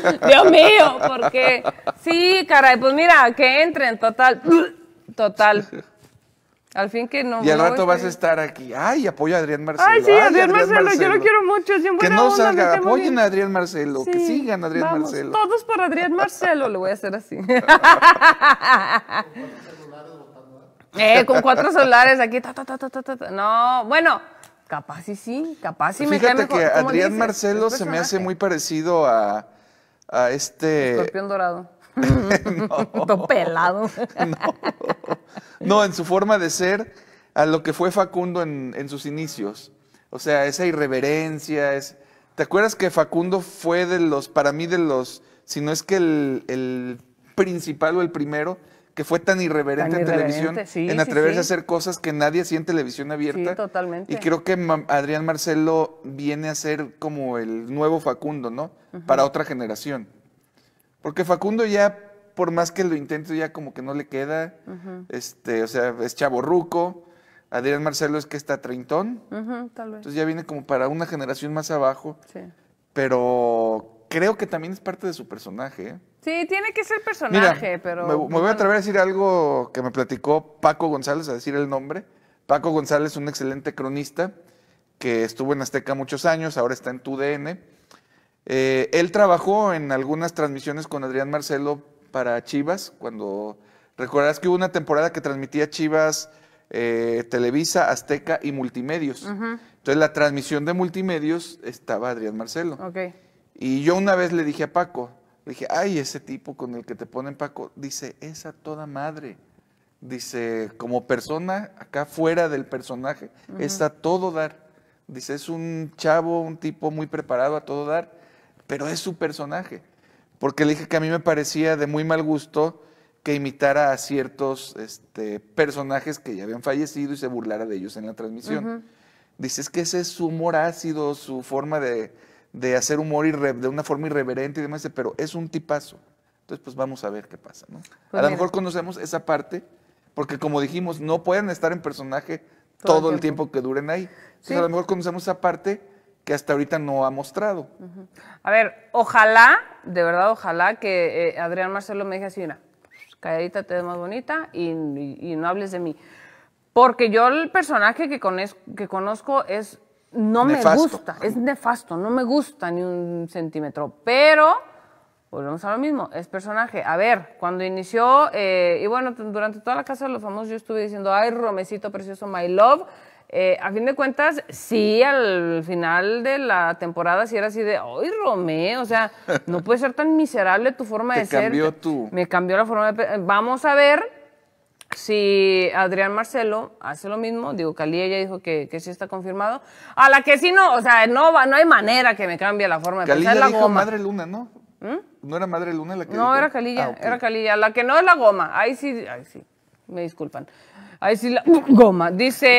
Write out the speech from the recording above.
Dios mío, porque sí, caray, pues mira, que entren, total, total. Al fin que no. Y al rato vas a este. estar aquí. Ay, apoyo a Adrián Marcelo. Ay, sí, Adrián, Marcelo, yo lo quiero mucho. que no salga, apoyen a Adrián Marcelo, que sigan a Adrián vamos, Marcelo. Todos por Adrián Marcelo, lo voy a hacer así. eh, con cuatro celulares aquí, ta, ta, ta, ta, ta, ta. No, bueno, capaz y sí, capaz y me cae que Adrián Marcelo se me hace muy parecido a a este... Escorpión dorado. no. pelado. no. no. en su forma de ser, a lo que fue Facundo en, sus inicios. O sea, esa irreverencia, es... ¿Te acuerdas que Facundo fue de los, para mí, de los, si no es que el, el principal o el primero, que fue tan irreverente, en televisión, en atreverse a hacer cosas que nadie hacía en televisión abierta. Sí, totalmente. Y creo que Adrián Marcelo viene a ser como el nuevo Facundo, ¿no? Para otra generación. Porque Facundo ya, por más que lo intente, ya como que no le queda. Este, o sea, es ruco. Adrián Marcelo es que está treintón. Entonces ya viene como para una generación más abajo. Sí. Pero creo que también es parte de su personaje. Sí, tiene que ser personaje, pero. Me, voy a atrever a decir algo que me platicó Paco González, a decir el nombre. Paco González, es un excelente cronista que estuvo en Azteca muchos años, ahora está en TUDN. Eh, él trabajó en algunas transmisiones con Adrián Marcelo para Chivas, cuando recordarás que hubo una temporada que transmitía Chivas, eh, Televisa, Azteca y Multimedios. Entonces la transmisión de Multimedios estaba Adrián Marcelo. Okay. Y yo una vez le dije a Paco, le dije, ay, ese tipo con el que te ponen Paco, dice, es a toda madre. Dice, como persona, acá fuera del personaje, está es a todo dar. Dice, es un chavo, un tipo muy preparado a todo dar, pero es su personaje. Porque le dije que a mí me parecía de muy mal gusto que imitara a ciertos este, personajes que ya habían fallecido y se burlara de ellos en la transmisión. Dice, es que ese es su humor ácido, su forma de, de hacer humor irre, de una forma irreverente y demás, pero es un tipazo. Entonces, pues vamos a ver qué pasa, ¿no? Pues a lo mejor conocemos esa parte, porque como dijimos, no pueden estar en personaje todo, el tiempo. que duren ahí. a lo mejor conocemos esa parte que hasta ahorita no ha mostrado. A ver, ojalá, de verdad, ojalá que eh, Adrián Marcelo me diga así, una pues, calladita te ves más bonita y, y, no hables de mí. Porque yo el personaje que, que conozco es no me gusta, es nefasto, no me gusta ni un centímetro, pero volvemos a lo mismo, es personaje. A ver, cuando inició, eh, y bueno, durante toda la Casa de los Famosos yo estuve diciendo, ay, Romecito Precioso, my love. Eh, a fin de cuentas, sí, al final de la temporada sí era así de, ay, Romeo o sea, no puede ser tan miserable tu forma de ser. Me cambió tú. Me cambió la forma de... Vamos a ver si Adrián Marcelo hace lo mismo, digo, Cali ya dijo que, sí está confirmado, a la que sí no, o sea, no, no hay manera que me cambie la forma de pensar. dijo Madre Luna, ¿no? ¿Mm? ¿No era Madre Luna la que No, era Calilla, ah, era Calilla. La que no es la goma. Ahí sí, ahí sí, me disculpan. Ahí sí la goma. Dice,